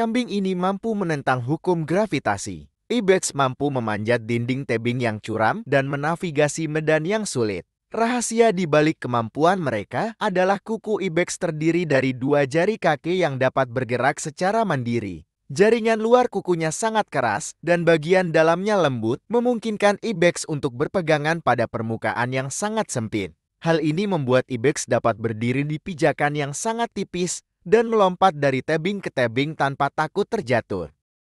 Kambing ini mampu menentang hukum gravitasi. Ibex mampu memanjat dinding tebing yang curam dan menavigasi medan yang sulit. Rahasia di balik kemampuan mereka adalah kuku ibex terdiri dari dua jari kaki yang dapat bergerak secara mandiri. Jaringan luar kukunya sangat keras dan bagian dalamnya lembut, memungkinkan ibex untuk berpegangan pada permukaan yang sangat sempit. Hal ini membuat ibex dapat berdiri di pijakan yang sangat tipis dan melompat dari tebing ke tebing tanpa takut terjatuh.